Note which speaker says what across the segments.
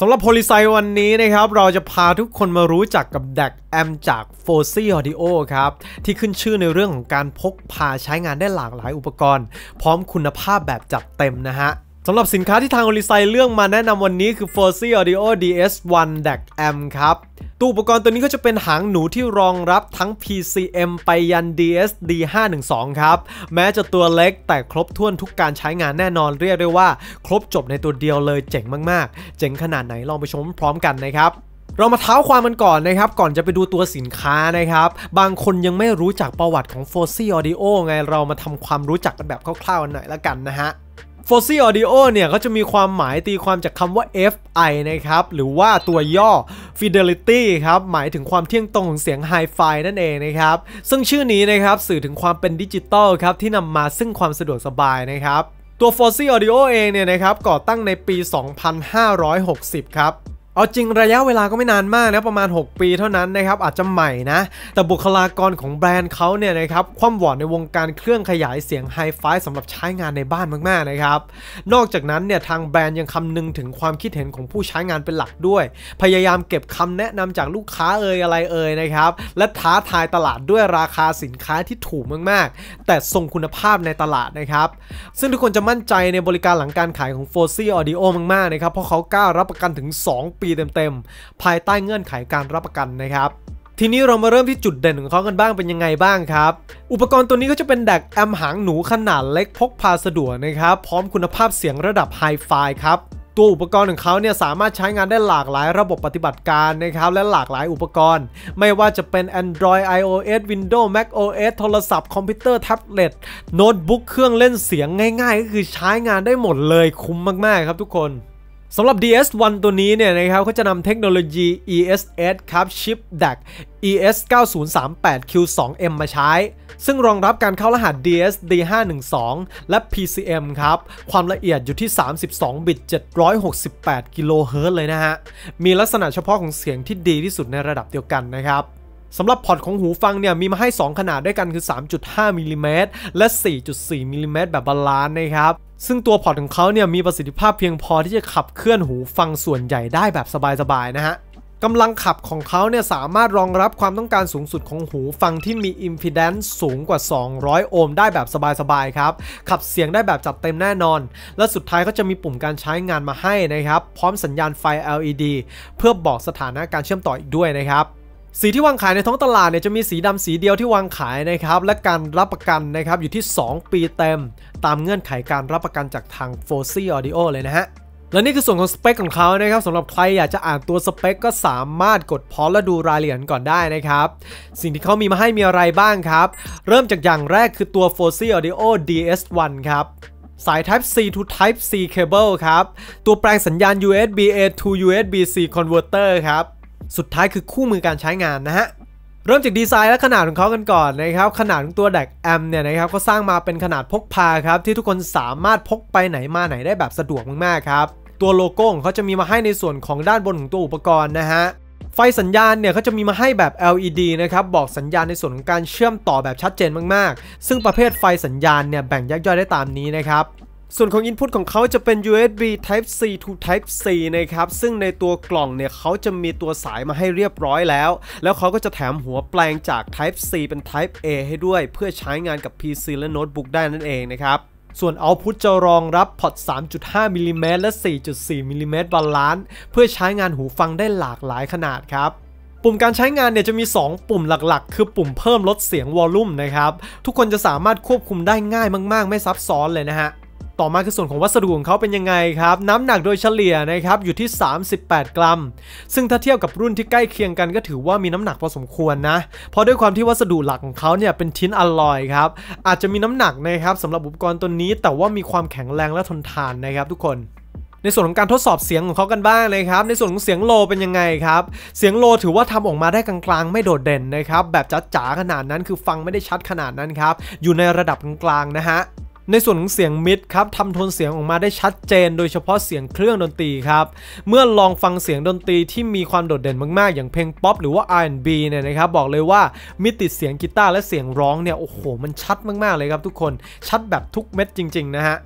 Speaker 1: สำหรับโพลิไซวันนี้นะครับ เราจะพาทุกคนมารู้จักกับแดกแอมจาก f o ซี่ออดิโอครับ ที่ขึ้นชื่อในเรื่องของการพกพาใช้งานได้หลากหลายอุปกรณ์ พร้อมคุณภาพแบบจัดเต็มนะฮะสำหรับสินค้าที่ทางโอลิไซเลือกมาแนะนำวันนี้คือ f o r ดี Audio DS1 DAC M ครับตัวอุปกรณ์ตัวนี้ก็จะเป็นหางหนูที่รองรับทั้ง PCM ไปยัน DSD 512ครับ แม้จะตัวเล็กแต่ครบถ้วนทุกการใช้งานแน่นอนเรียกได้ว่า ครบจบในตัวเดียวเลยเจ๋งมากๆ เจ๋งขนาดไหนลองไปชมพร้อมกันนะครับ เรามาเท้าความมันก่อนนะครับ ก่อนจะไปดูตัวสินค้านะครับ บางคนยังไม่รู้จักประวัติของ f o s s i Audio ไงเรามาทำความรู้จักกันแบบคร่าวๆหน่อยละกันนะฮะ f o s ่ออด d โอเนี่ยเขาจะมีความหมายตีความจากคำว่า FI นะครับ หรือว่าตัวย่อ Fidelity ครับหมายถึงความเที่ยงตรงของเสียง Hi-Fi นั่นเองนะครับ ซึ่งชื่อนี้นะครับสื่อถึงความเป็นดิจิตอลครับที่นำมาซึ่งความสะดวกสบายนะครับ ตัว f o s ่ออด d โอเองเนี่ยนะครับก่อตั้งในปี 2560 ครับเอาจริงระยะเวลาก็ไม่นานมากนะประมาณ 6 ปีเท่านั้นนะครับอาจจะใหม่นะแต่บุคลากรของแบรนด์เขาเนี่ยนะครับความหวอดในวงการเครื่องขยายเสียงไฮไฟสำหรับใช้งานในบ้านมากๆนะครับนอกจากนั้นเนี่ยทางแบรนด์ยังคำนึงถึงความคิดเห็นของผู้ใช้งานเป็นหลักด้วย พยายามเก็บคำแนะนำจากลูกค้าเอ่ยอะไรเอ่ยนะครับและท้าทายตลาดด้วยราคาสินค้าที่ถูกมากๆแต่ทรงคุณภาพในตลาดนะครับซึ่งทุกคนจะมั่นใจในบริการหลังการขายของ f o ซี่ออดิโอมากๆนะครับเพราะเขากล้ารับประกันถึง2ปีีเต็มๆ ภายใต้เงื่อนไขการรับประกันนะครับ ทีนี้เรามาเริ่มที่จุดเด่นของเขากันบ้างเป็นยังไงบ้างครับ อุปกรณ์ตัวนี้ก็จะเป็นแดกแอมหางหนูขนาดเล็กพกพาสะดวกนะครับ พร้อมคุณภาพเสียงระดับไฮไฟครับ ตัวอุปกรณ์ของเขาเนี่ยสามารถใช้งานได้หลากหลายระบบปฏิบัติการนะครับ และหลากหลายอุปกรณ์ ไม่ว่าจะเป็น Android iOS Windows Mac OS โทรศัพท์คอมพิวเตอร์แท็บเล็ตโน้ตบุ๊กเครื่องเล่นเสียงง่ายๆก็คือใช้งานได้หมดเลยคุ้มมากๆครับทุกคนสำหรับ DS1 ตัวนี้เนี่ยนะครับเขาจะนำเทคโนโลยี ESS ครับชิป DAC ES 9038 Q2M มาใช้ ซึ่งรองรับการเข้ารหัส DS D512 และ PCM ครับ ความละเอียดอยู่ที่ 32 บิต 768กิโลเฮิรตซ์เลยนะฮะมีลักษณะเฉพาะของเสียงที่ดีที่สุดในระดับเดียวกันนะครับสำหรับพอร์ตของหูฟังเนี่ยมีมาให้ 2 ขนาดด้วยกันคือ 3.5มิลิเมตรและ 4.4มิลิเมตรแบบบาลานซ์นะครับ ซึ่งตัวพอร์ตของเขาเนี่ยมีประสิทธิภาพเพียงพอที่จะขับเคลื่อนหูฟังส่วนใหญ่ได้แบบสบายๆนะฮะกำลังขับของเขาเนี่ยสามารถรองรับความต้องการสูงสุดของหูฟังที่มีิมพ e แดนซ์สูงกว่า 200โอห์มได้แบบสบายๆครับขับเสียงได้แบบจัดเต็มแน่นอน และสุดท้ายก็จะมีปุ่มการใช้งานมาให้นะครับพร้อมสัญญาณไฟ LED เพื่อบอกสถานะการเชื่อมต่ออีกด้วยนะครับสีที่วางขายในท้องตลาดเนี่ยจะมีสีดำสีเดียวที่วางขายนะครับและการรับประกันนะครับอยู่ที่ 2 ปีเต็ม ตามเงื่อนไขการรับประกันจากทาง f o ออ a ด d โอเลยนะฮะ และนี่คือส่วนของสเปคของเขานะครับสำหรับใครอยากจะอ่านตัวสเปค ก็สามารถกดพอและดูรายละเอียดก่อนได้นะครับ สิ่งที่เขามีมาให้มีอะไรบ้างครับ เริ่มจากอย่างแรกคือตัว f o s อ a ด d โอ DS1 ครับสาย Type C to Type C cable ครับตัวแปลงสัญญาณ USB A to USB C converter ครับสุดท้ายคือคู่มือการใช้งานนะฮะเริ่มจากดีไซน์และขนาดของเขากันก่อนนะครับขนาดของตัวแดกแอมเนี่ยนะครับก็สร้างมาเป็นขนาดพกพาครับที่ทุกคนสามารถพกไปไหนมาไหนได้แบบสะดวกมากๆครับตัวโลโก้ของเขาจะมีมาให้ในส่วนของด้านบนของตัวอุปกรณ์นะฮะไฟสัญญาณเนี่ยเขาจะมีมาให้แบบ LED นะครับบอกสัญญาณในส่วนของการเชื่อมต่อแบบชัดเจนมากๆ ซึ่งประเภทไฟสัญญาณเนี่ยแบ่งยักย่อยได้ตามนี้นะครับส่วนของ Input ของเขาจะเป็น USB Type C to Type C นะครับ ซึ่งในตัวกล่องเนี่ยเขาจะมีตัวสายมาให้เรียบร้อยแล้ว แล้วเขาก็จะแถมหัวแปลงจาก Type C เป็น Type A ให้ด้วย เพื่อใช้งานกับ PC และโน้ตบุ๊กได้นั่นเองนะครับ ส่วนเอาพุทจะรองรับพอร์ต3.5มิลิเมตรและ 4.4มิลิเมตรบาลานซ์เพื่อใช้งานหูฟังได้หลากหลายขนาดครับ ปุ่มการใช้งานเนี่ยจะมี 2 ปุ่มหลักๆ คือปุ่มเพิ่มลดเสียงวอลลุ่มนะครับ ทุกคนจะสามารถควบคุมได้ง่ายมาก ๆ ไม่ซับซ้อนเลยนะฮะต่อมาคือส่วนของวัสดุของเขาเป็นยังไงครับ น้ำหนักโดยเฉลี่ยนะครับ อยู่ที่ 38 กรัม ซึ่งถ้าเทียบกับรุ่นที่ใกล้เคียงกันก็ถือว่ามีน้ำหนักพอสมควรนะ เพราะด้วยความที่วัสดุหลักของเขาเนี่ยเป็นชิ้นอลลอยครับ อาจจะมีน้ำหนักนะครับสำหรับอุปกรณ์ตัวนี้ แต่ว่ามีความแข็งแรงและทนทานนะครับ ทุกคน ในส่วนของการทดสอบเสียงของเขากันบ้างนะครับ ในส่วนของเสียงโลเป็นยังไงครับ เสียงโลถือว่าทำออกมาได้กลางๆ ไม่โดดเด่นนะครับ แบบจ๋าๆขนาดนั้นคือฟังไม่ได้ชัดขนาดนั้นครับ อยู่ในระดับกลางๆนะฮะในส่วนของเสียงมิดครับทำโทนเสียงออกมาได้ชัดเจนโดยเฉพาะเสียงเครื่องดนตรีครับ เมื่อลองฟังเสียงดนตรีที่มีความโดดเด่นมากๆ อย่างเพลงป๊อปหรือว่า R&B เนี่ยนะครับ บอกเลยว่ามิดติดเสียงกีตาร์และเสียงร้องเนี่ยโอ้โห มันชัดมากๆเลยครับทุกคนชัดแบบทุกเม็ดจริงๆนะฮะ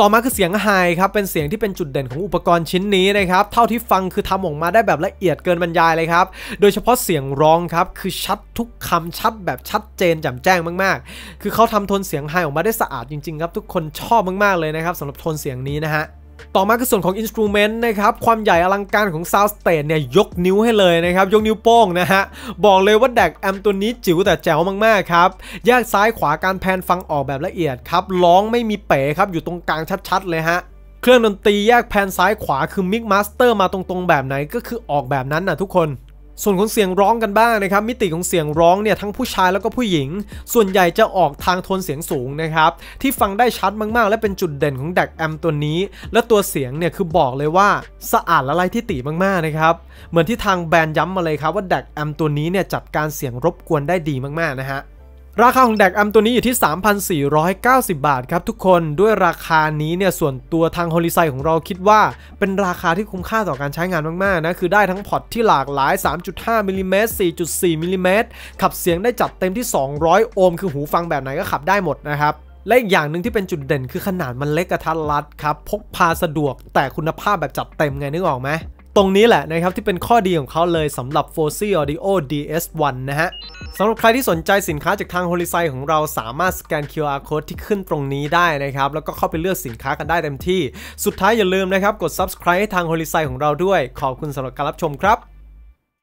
Speaker 1: ต่อมาคือเสียงไฮครับ เป็นเสียงที่เป็นจุดเด่นของอุปกรณ์ชิ้นนี้นะครับ เท่าที่ฟังคือทำออกมาได้แบบละเอียดเกินบรรยายเลยครับ โดยเฉพาะเสียงร้องครับ คือชัดทุกคำชัดแบบชัดเจนแจ่มแจ้งมากๆ คือเขาทำโทนเสียงไฮออกมาได้สะอาดจริง ๆ ครับทุกคนชอบมาก ๆเลยนะครับสำหรับโทนเสียงนี้นะฮะต่อมาคือส่วนของอินสตูเมนต์นะครับความใหญ่อลังการของซาวสเตทเนี่ยยกนิ้วให้เลยนะครับ ยกนิ้วโป้งนะฮะ บอกเลยว่าแดกแอมตัวนี้จิ๋วแต่แจ๋วมากๆครับแยกซ้ายขวาการแพนฟังออกแบบละเอียดครับร้องไม่มีเป๋ครับอยู่ตรงกลางชัดๆเลยฮะ เครื่องดนตรีแยกแผ่นซ้ายขวาคือมิกมาสเตอร์มาตรงๆแบบไหนก็คือออกแบบนั้นนะทุกคนส่วนของเสียงร้องกันบ้างนะครับ มิติของเสียงร้องเนี่ยทั้งผู้ชายแล้วก็ผู้หญิง ส่วนใหญ่จะออกทางโทนเสียงสูงนะครับที่ฟังได้ชัดมาก ๆ และเป็นจุดเด่นของแดกแอมตัวนี้ และตัวเสียงเนี่ยคือบอกเลยว่าสะอาดและไร้ที่ติมากๆนะครับเหมือนที่ทางแบรนด์ย้ำมาเลยครับว่าแดกแอมตัวนี้เนี่ยจัดการเสียงรบกวนได้ดีมาก ๆนะฮะราคาของแดกอัมตัวนี้อยู่ที่ 3,490 บาทครับทุกคนด้วยราคานี้เนี่ยส่วนตัวทางฮอลิไซของเราคิดว่าเป็นราคาที่คุ้มค่าต่อการใช้งานมาก ๆ นะ คือได้ทั้งพอตที่หลากหลาย 3.5มิลิเมตร4.4มิลิเมตรขับเสียงได้จัดเต็มที่ 200 โอห์มคือหูฟังแบบไหนก็ขับได้หมดนะครับ และอีกอย่างหนึ่งที่เป็นจุดเด่นคือขนาดมันเล็กกระทัดรัดครับพกพาสะดวกแต่คุณภาพแบบจัดเต็มไงนึกออกไหมตรงนี้แหละนะครับที่เป็นข้อดีของเขาเลยสำหรับ f o c i Audio DS1 นะฮะสำหรับใครที่สนใจสินค้าจากทาง h o l i s i ของเราสามารถสแกน QR code ที่ขึ้นตรงนี้ได้นะครับ แล้วก็เข้าไปเลือกสินค้ากันได้เต็มที่ สุดท้ายอย่าลืมนะครับกด subscribe ให้ทาง h o l i s i ของเราด้วย ขอบคุณสำหรับการรับชมครับ